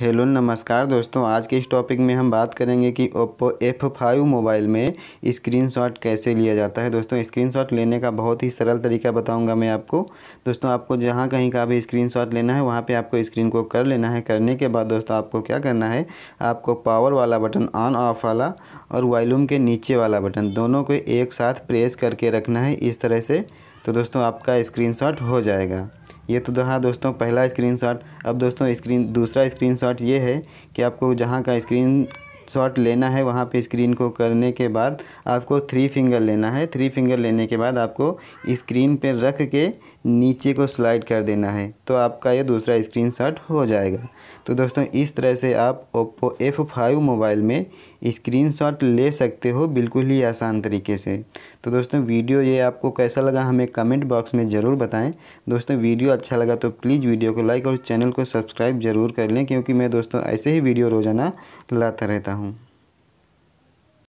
hello नमस्कार दोस्तों आज के इस टॉपिक में हम बात करेंगे कि ओप्पो एफ फाइव मोबाइल में स्क्रीनशॉट कैसे लिया जाता है दोस्तों स्क्रीनशॉट लेने का बहुत ही सरल तरीका बताऊंगा मैं आपको दोस्तों आपको जहां कहीं का भी स्क्रीनशॉट लेना है वहां पे आपको स्क्रीन को कर लेना है करने के बाद दोस्तों आपको क्या करना है आपको पावर वाला बटन ऑन ऑफ वाला और वॉल्यूम के नीचे वाला बटन दोनों को एक साथ प्रेस करके रखना है इस तरह से तो दोस्तों आपका स्क्रीनशॉट हो जाएगा ये तो रहा दोस्तों पहला स्क्रीनशॉट अब दोस्तों स्क्रीन दूसरा स्क्रीनशॉट ये है कि आपको जहाँ का स्क्रीन शॉट लेना है वहाँ पे स्क्रीन को करने के बाद आपको थ्री फिंगर लेना है थ्री फिंगर लेने के बाद आपको स्क्रीन पे रख के नीचे को स्लाइड कर देना है तो आपका ये दूसरा स्क्रीन शॉट हो जाएगा तो दोस्तों इस तरह से आप ओप्पो एफ़ फाइव मोबाइल में स्क्रीनशॉट ले सकते हो बिल्कुल ही आसान तरीके से तो दोस्तों वीडियो ये आपको कैसा लगा हमें कमेंट बॉक्स में ज़रूर बताएं दोस्तों वीडियो अच्छा लगा तो प्लीज़ वीडियो को लाइक और चैनल को सब्सक्राइब ज़रूर कर लें क्योंकि मैं दोस्तों ऐसे ही वीडियो रोज़ाना लाता रहता हूँ